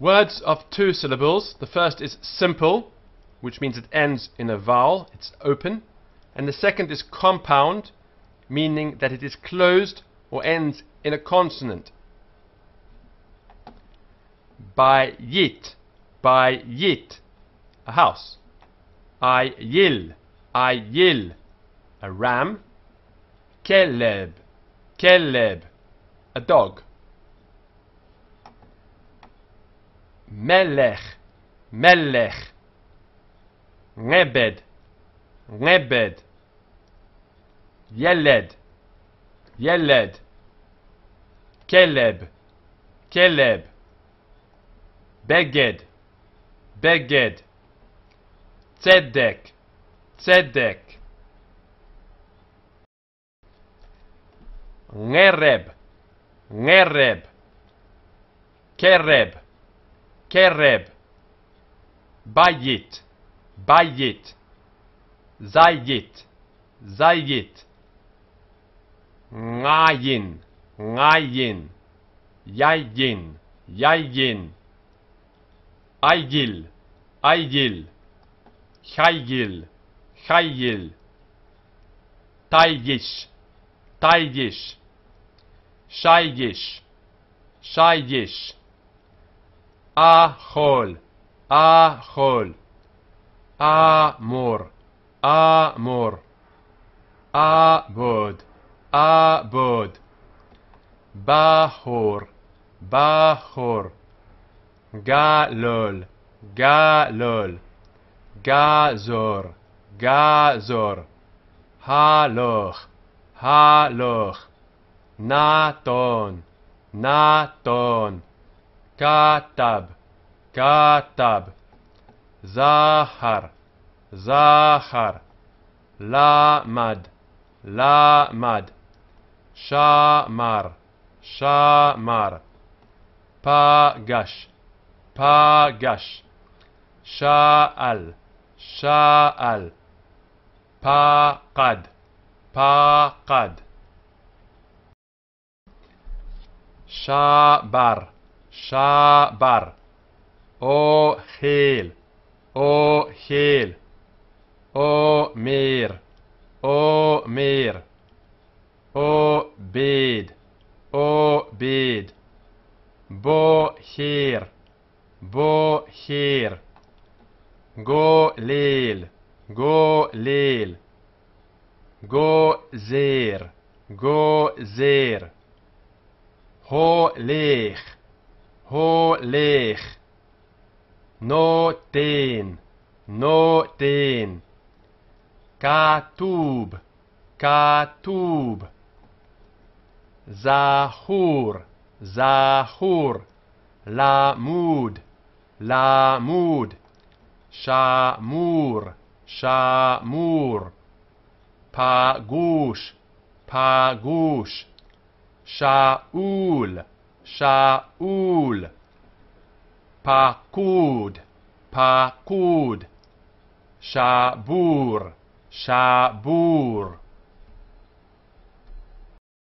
Words of two syllables. The first is simple, which means it ends in a vowel, it's open. And the second is compound, meaning that it is closed or ends in a consonant. By yit, by yit, a house. I yil, I yil, a ram. Keleb, keleb, a dog. ملخ ملخ نبد نبد يلد يلد كلب كلب بجد بجد تدك تدك نرب نرب كرب Kereb, Bayit. Bayit. Zayit. Zayit. Ngayin. Ngayin. yayin, yayin, Aygil. Aygil. Haygil. Haygil. Taygiş. Taygiş. Şaygiş. Şaygiş. Ahol, ahol, amor, amor, abod, abod, bahor, bahor, galol, galol, gazor, gazor, haloch, haloch, naton, naton, naton. كتب كتب زهر زهر لامد لامد شامر شامر پاگش پاگش شال شال پاقد پاقد شابر שבר, אוכל, אוכל, אומר, אומר, עובד, עובד, בוחר, בוחר, גולל, גולל, גוזר, גוזר, הולך, הולך. נותן, נותן. כתוב, כתוב. זכור, זכור. למוד, למוד. שמור, שמור. פגוש, פגוש. שאול, Shaul. Pakud. Pakud. Shabur. Shabur.